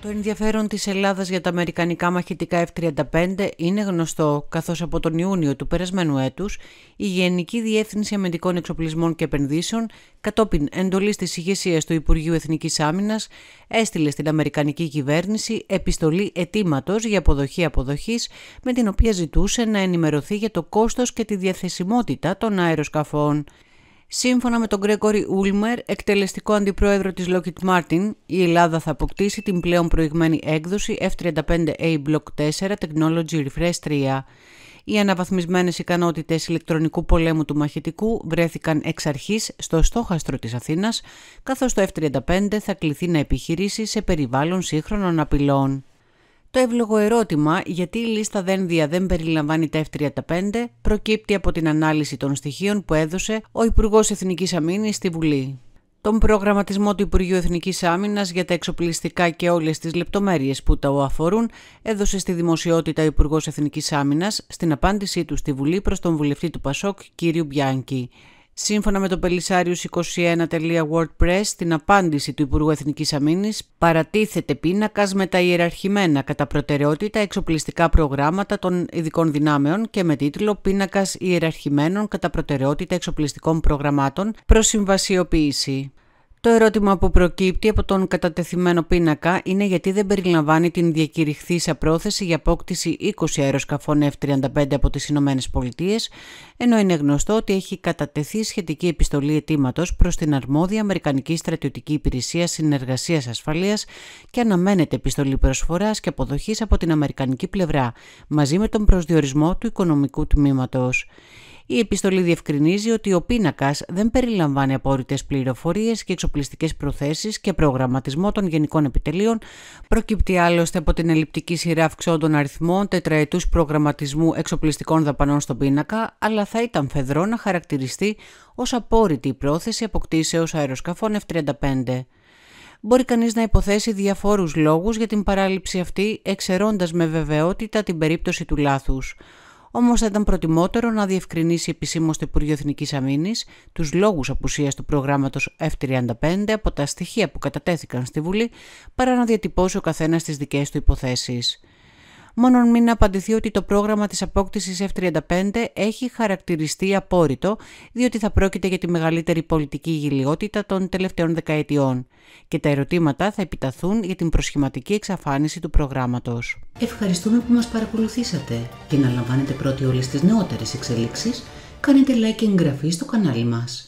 Το ενδιαφέρον της Ελλάδας για τα αμερικανικά μαχητικά F-35 είναι γνωστό, καθώς από τον Ιούνιο του περασμένου έτους η Γενική Διεύθυνση Αμυντικών Εξοπλισμών και Επενδύσεων, κατόπιν εντολής της ηγεσίας του Υπουργείου Εθνικής Άμυνας, έστειλε στην Αμερικανική κυβέρνηση επιστολή αιτήματο για αποδοχή αποδοχής, με την οποία ζητούσε να ενημερωθεί για το κόστος και τη διαθεσιμότητα των αεροσκαφών. Σύμφωνα με τον Γκρέκορι Ούλμερ, εκτελεστικό αντιπρόεδρο της Lockheed Martin, η Ελλάδα θα αποκτήσει την πλέον προηγμένη έκδοση F-35A Block 4 Technology Refresh 3. Οι αναβαθμισμένες ικανότητες ηλεκτρονικού πολέμου του μαχητικού βρέθηκαν εξ αρχής στο στόχαστρο της Αθήνας, καθώς το F-35 θα κληθεί να επιχειρήσει σε περιβάλλον σύγχρονων απειλών. Το εύλογο ερώτημα γιατί η λίστα δένδια δεν περιλαμβάνει τα F-35 προκύπτει από την ανάλυση των στοιχείων που έδωσε ο Υπουργός Εθνικής Αμήνης στη Βουλή. Τον προγραμματισμό του Υπουργείου Εθνικής Άμυνας για τα εξοπλιστικά και όλες τις λεπτομέρειες που τα αφορούν έδωσε στη δημοσιότητα ο Υπουργός Εθνικής Άμυνας στην απάντησή του στη Βουλή προς τον βουλευτή του Πασόκ, κ. Μπιάνκη. Σύμφωνα με το Πελισάριους21.wordpress, την απάντηση του Υπουργού Εθνικής Αμήνης παρατίθεται πίνακας με τα ιεραρχημένα κατά προτεραιότητα εξοπλιστικά προγράμματα των ειδικών δυνάμεων και με τίτλο «Πίνακας ιεραρχημένων κατά προτεραιότητα εξοπλιστικών προγραμμάτων προς συμβασιοποίηση». Το ερώτημα που προκύπτει από τον κατατεθειμένο πίνακα είναι γιατί δεν περιλαμβάνει την διακηρυχθήσα πρόθεση για απόκτηση 20 αεροσκαφών F-35 από τις Ηνωμένες Πολιτείες, ενώ είναι γνωστό ότι έχει κατατεθεί σχετική επιστολή αιτήματος προς την αρμόδια Αμερικανική Στρατιωτική Υπηρεσία Συνεργασίας Ασφαλείας και αναμένεται επιστολή προσφοράς και αποδοχής από την Αμερικανική πλευρά, μαζί με τον προσδιορισμό του οικονομικού τμήματος. Η επιστολή διευκρινίζει ότι ο πίνακας δεν περιλαμβάνει απόρριτες πληροφορίες και εξοπλιστικές προθέσεις και προγραμματισμό των γενικών επιτελείων, προκύπτει άλλωστε από την ελλειπτική σειρά των αριθμών τετραετούς προγραμματισμού εξοπλιστικών δαπανών στον πίνακα, αλλά θα ήταν φεδρό να χαρακτηριστεί ως απόρριτη η πρόθεση αποκτήσεως αεροσκαφών F-35. Μπορεί κανείς να υποθέσει διαφόρους λόγους για την παράληψη αυτή, εξαιρώντας με βεβαιότητα την περίπτωση του λάθους. Όμως θα ήταν προτιμότερο να διευκρινίσει επισήμως το Υπουργείο Εθνικής Αμήνης τους λόγους απουσίας του προγράμματος F35 από τα στοιχεία που κατατέθηκαν στη Βουλή, παρά να διατυπώσει ο καθένας τις δικές του υποθέσεις μόνον μην απαντηθεί ότι το πρόγραμμα της απόκτησης F-35 έχει χαρακτηριστεί απόρριτο, διότι θα πρόκειται για τη μεγαλύτερη πολιτική γελιότητα των τελευταίων δεκαετιών και τα ερωτήματα θα επιταθούν για την προσχηματική εξαφάνιση του προγράμματος. Ευχαριστούμε που μας παρακολουθήσατε και να λαμβάνετε πρώτοι όλες τις νεότερες εξελίξεις, κάνετε like και εγγραφή στο κανάλι μας.